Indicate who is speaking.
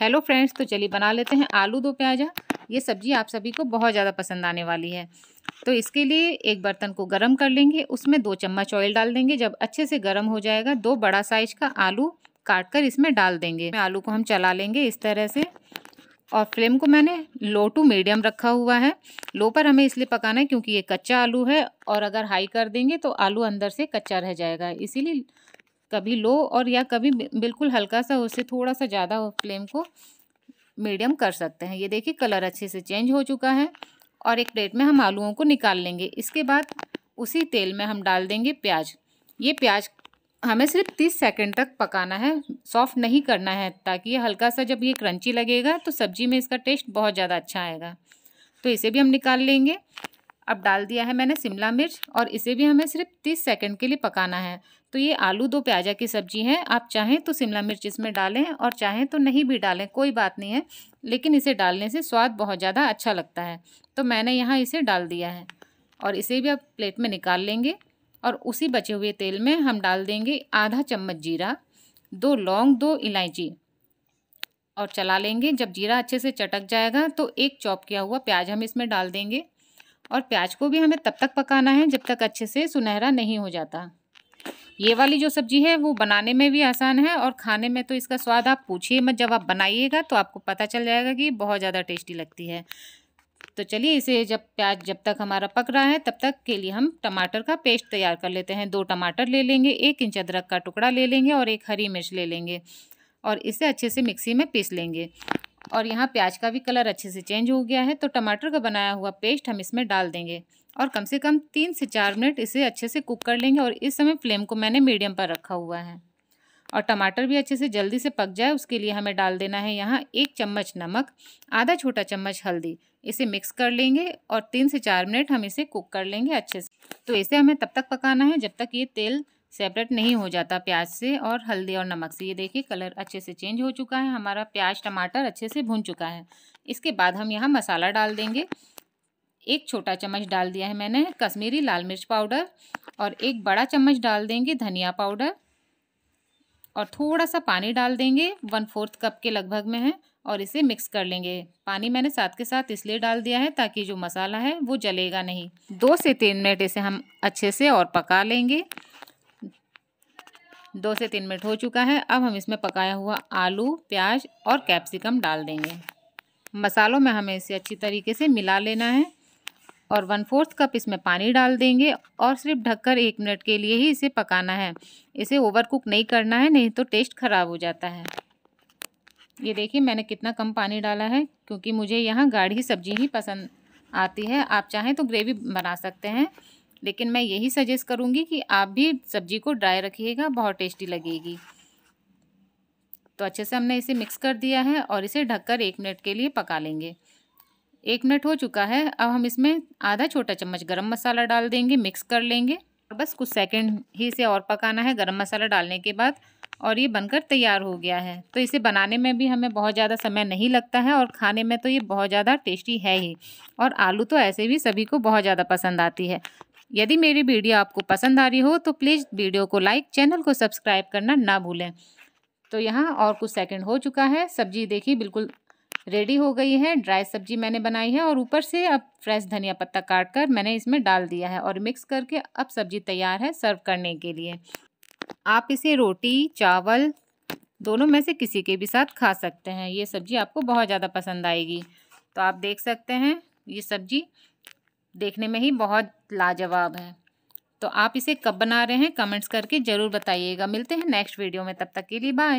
Speaker 1: hello friends तो चलिए बना लेते हैं आलू दो प्याजा ये सब्जी आप सभी को बहुत ज़्यादा पसंद आने वाली है तो इसके लिए एक बर्तन को गर्म कर लेंगे उसमें दो चम्मच ऑयल डाल देंगे जब अच्छे से गर्म हो जाएगा दो बड़ा साइज का आलू काट कर इसमें डाल देंगे आलू को हम चला लेंगे इस तरह से और फ्लेम को मैंने लो टू मीडियम रखा हुआ है लो पर हमें इसलिए पकाना है क्योंकि ये कच्चा आलू है और अगर हाई कर देंगे तो आलू अंदर से कच्चा रह जाएगा इसीलिए कभी लो और या कभी बिल्कुल हल्का सा उससे थोड़ा सा ज़्यादा फ्लेम को मीडियम कर सकते हैं ये देखिए कलर अच्छे से चेंज हो चुका है और एक प्लेट में हम आलूओं को निकाल लेंगे इसके बाद उसी तेल में हम डाल देंगे प्याज ये प्याज हमें सिर्फ तीस सेकेंड तक पकाना है सॉफ्ट नहीं करना है ताकि ये हल्का सा जब ये क्रंची लगेगा तो सब्जी में इसका टेस्ट बहुत ज़्यादा अच्छा आएगा तो इसे भी हम निकाल लेंगे अब डाल दिया है मैंने शिमला मिर्च और इसे भी हमें सिर्फ तीस सेकंड के लिए पकाना है तो ये आलू दो प्याजा की सब्जी है आप चाहें तो शिमला मिर्च इसमें डालें और चाहें तो नहीं भी डालें कोई बात नहीं है लेकिन इसे डालने से स्वाद बहुत ज़्यादा अच्छा लगता है तो मैंने यहाँ इसे डाल दिया है और इसे भी आप प्लेट में निकाल लेंगे और उसी बचे हुए तेल में हम डाल देंगे आधा चम्मच जीरा दो लौंग दो इलायची और चला लेंगे जब जीरा अच्छे से चटक जाएगा तो एक चॉप किया हुआ प्याज हम इसमें डाल देंगे और प्याज को भी हमें तब तक पकाना है जब तक अच्छे से सुनहरा नहीं हो जाता ये वाली जो सब्जी है वो बनाने में भी आसान है और खाने में तो इसका स्वाद आप पूछिए मत जब आप बनाइएगा तो आपको पता चल जाएगा कि बहुत ज़्यादा टेस्टी लगती है तो चलिए इसे जब प्याज जब तक हमारा पक रहा है तब तक के लिए हम टमाटर का पेस्ट तैयार कर लेते हैं दो टमाटर ले लेंगे एक इंच अदरक का टुकड़ा ले लेंगे और एक हरी मिर्च ले लेंगे और इसे अच्छे से मिक्सी में पीस लेंगे और यहाँ प्याज का भी कलर अच्छे से चेंज हो गया है तो टमाटर का बनाया हुआ पेस्ट हम इसमें डाल देंगे और कम से कम तीन से चार मिनट इसे अच्छे से कुक कर लेंगे और इस समय फ्लेम को मैंने मीडियम पर रखा हुआ है और टमाटर भी अच्छे से जल्दी से पक जाए उसके लिए हमें डाल देना है यहाँ एक चम्मच नमक आधा छोटा चम्मच हल्दी इसे मिक्स कर लेंगे और तीन से चार मिनट हम इसे कुक कर लेंगे अच्छे से तो इसे हमें तब तक पकाना है जब तक ये तेल सेपरेट नहीं हो जाता प्याज से और हल्दी और नमक से ये देखिए कलर अच्छे से चेंज हो चुका है हमारा प्याज टमाटर अच्छे से भुन चुका है इसके बाद हम यहाँ मसाला डाल देंगे एक छोटा चम्मच डाल दिया है मैंने कश्मीरी लाल मिर्च पाउडर और एक बड़ा चम्मच डाल देंगे धनिया पाउडर और थोड़ा सा पानी डाल देंगे वन फोर्थ कप के लगभग में है और इसे मिक्स कर लेंगे पानी मैंने साथ के साथ इसलिए डाल दिया है ताकि जो मसाला है वो जलेगा नहीं दो से तीन मिनट इसे हम अच्छे से और पका लेंगे दो से तीन मिनट हो चुका है अब हम इसमें पकाया हुआ आलू प्याज और कैप्सिकम डाल देंगे मसालों में हमें इसे अच्छी तरीके से मिला लेना है और वन फोर्थ कप इसमें पानी डाल देंगे और सिर्फ ढककर एक मिनट के लिए ही इसे पकाना है इसे ओवर कुक नहीं करना है नहीं तो टेस्ट ख़राब हो जाता है ये देखिए मैंने कितना कम पानी डाला है क्योंकि मुझे यहाँ गाढ़ी सब्जी ही पसंद आती है आप चाहें तो ग्रेवी बना सकते हैं लेकिन मैं यही सजेस्ट करूँगी कि आप भी सब्जी को ड्राई रखिएगा बहुत टेस्टी लगेगी तो अच्छे से हमने इसे मिक्स कर दिया है और इसे ढककर एक मिनट के लिए पका लेंगे एक मिनट हो चुका है अब हम इसमें आधा छोटा चम्मच गरम मसाला डाल देंगे मिक्स कर लेंगे और बस कुछ सेकंड ही इसे और पकाना है गरम मसाला डालने के बाद और ये बनकर तैयार हो गया है तो इसे बनाने में भी हमें बहुत ज़्यादा समय नहीं लगता है और खाने में तो ये बहुत ज़्यादा टेस्टी है ही और आलू तो ऐसे भी सभी को बहुत ज़्यादा पसंद आती है यदि मेरी वीडियो आपको पसंद आ रही हो तो प्लीज़ वीडियो को लाइक चैनल को सब्सक्राइब करना ना भूलें तो यहाँ और कुछ सेकंड हो चुका है सब्जी देखिए बिल्कुल रेडी हो गई है ड्राई सब्जी मैंने बनाई है और ऊपर से अब फ्रेश धनिया पत्ता काट कर मैंने इसमें डाल दिया है और मिक्स करके अब सब्जी तैयार है सर्व करने के लिए आप इसे रोटी चावल दोनों में से किसी के भी साथ खा सकते हैं ये सब्ज़ी आपको बहुत ज़्यादा पसंद आएगी तो आप देख सकते हैं ये सब्ज़ी देखने में ही बहुत लाजवाब है तो आप इसे कब बना रहे हैं कमेंट्स करके ज़रूर बताइएगा मिलते हैं नेक्स्ट वीडियो में तब तक के लिए बाय